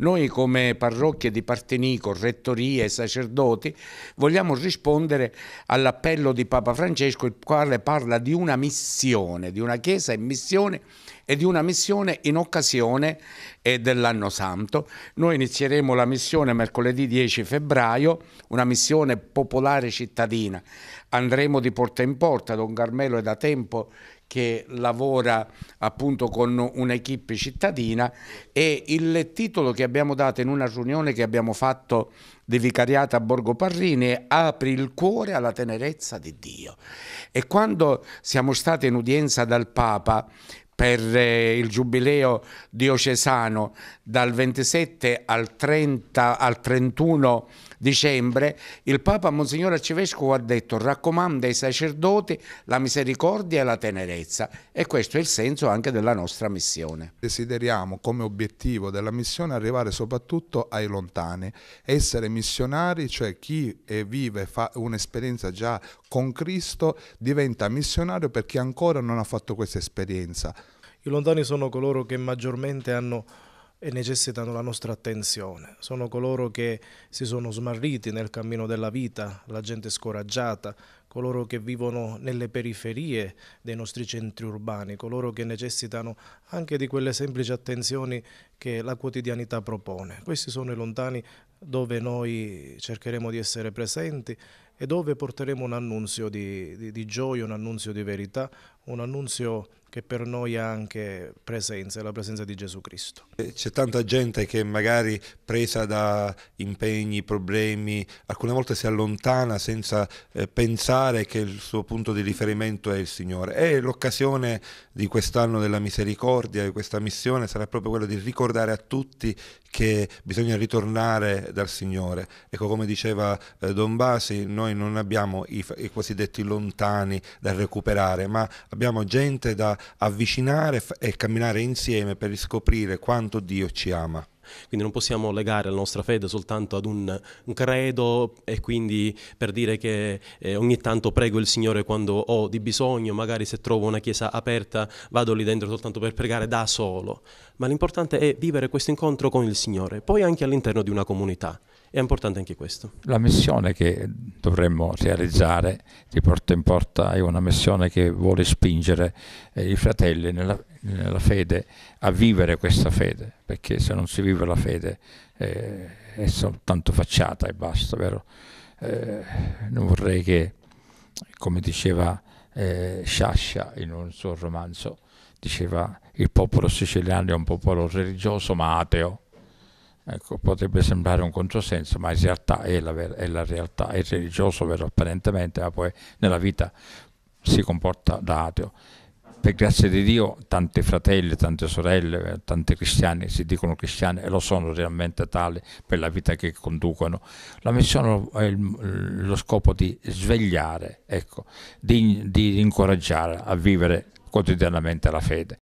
Noi come parrocchie di Partenico, rettorie e sacerdoti vogliamo rispondere all'appello di Papa Francesco il quale parla di una missione, di una chiesa in missione e di una missione in occasione eh, dell'anno santo. Noi inizieremo la missione mercoledì 10 febbraio, una missione popolare cittadina. Andremo di porta in porta, Don Carmelo è da tempo che lavora appunto con un'equipe cittadina e il titolo che abbiamo dato in una riunione che abbiamo fatto di vicariato a Borgo Parrini è Apri il cuore alla tenerezza di Dio. E quando siamo stati in udienza dal Papa per eh, il giubileo diocesano dal 27 al, 30, al 31 dicembre, il Papa Monsignor Arcivescovo ha detto raccomanda ai sacerdoti la misericordia e la tenerezza e questo è il senso anche della nostra missione. Desideriamo come obiettivo della missione arrivare soprattutto ai lontani, essere missionari, cioè chi eh, vive fa un'esperienza già con Cristo diventa missionario per chi ancora non ha fatto questa esperienza. I lontani sono coloro che maggiormente hanno e necessitano la nostra attenzione. Sono coloro che si sono smarriti nel cammino della vita, la gente scoraggiata, coloro che vivono nelle periferie dei nostri centri urbani, coloro che necessitano anche di quelle semplici attenzioni che la quotidianità propone. Questi sono i lontani dove noi cercheremo di essere presenti e dove porteremo un annunzio di, di, di gioia, un annunzio di verità, un annunzio che per noi ha anche presenza, la presenza di Gesù Cristo. Eh, c'è tanta gente che magari presa da impegni, problemi, alcune volte si allontana senza eh, pensare che il suo punto di riferimento è il Signore. E l'occasione di quest'anno della misericordia, di questa missione, sarà proprio quella di ricordare a tutti che bisogna ritornare dal Signore. Ecco, come diceva eh, Don Basi, noi non abbiamo i, i cosiddetti lontani da recuperare, ma abbiamo abbiamo gente da avvicinare e camminare insieme per riscoprire quanto Dio ci ama. Quindi non possiamo legare la nostra fede soltanto ad un, un credo e quindi per dire che eh, ogni tanto prego il Signore quando ho di bisogno, magari se trovo una chiesa aperta vado lì dentro soltanto per pregare da solo, ma l'importante è vivere questo incontro con il Signore, poi anche all'interno di una comunità. È importante anche questo. La missione che dovremmo realizzare di porta in porta è una missione che vuole spingere eh, i fratelli nella, nella, fede a vivere questa fede, perché se non si vive la fede eh, è soltanto facciata e basta, vero? Eh, non vorrei che, come diceva eh, Sciascia in un suo romanzo, diceva il popolo siciliano è un popolo religioso ma ateo Ecco, potrebbe sembrare un controsenso, ma in realtà è la, è la realtà, è religioso vero apparentemente, ma poi nella vita si comporta da ateo. Per grazia di Dio tanti fratelli, tante sorelle, eh, tanti cristiani si dicono cristiani e lo sono realmente tali per la vita che conducono. La missione è eh, il, lo scopo di svegliare, ecco, di, di incoraggiare a vivere quotidianamente la fede.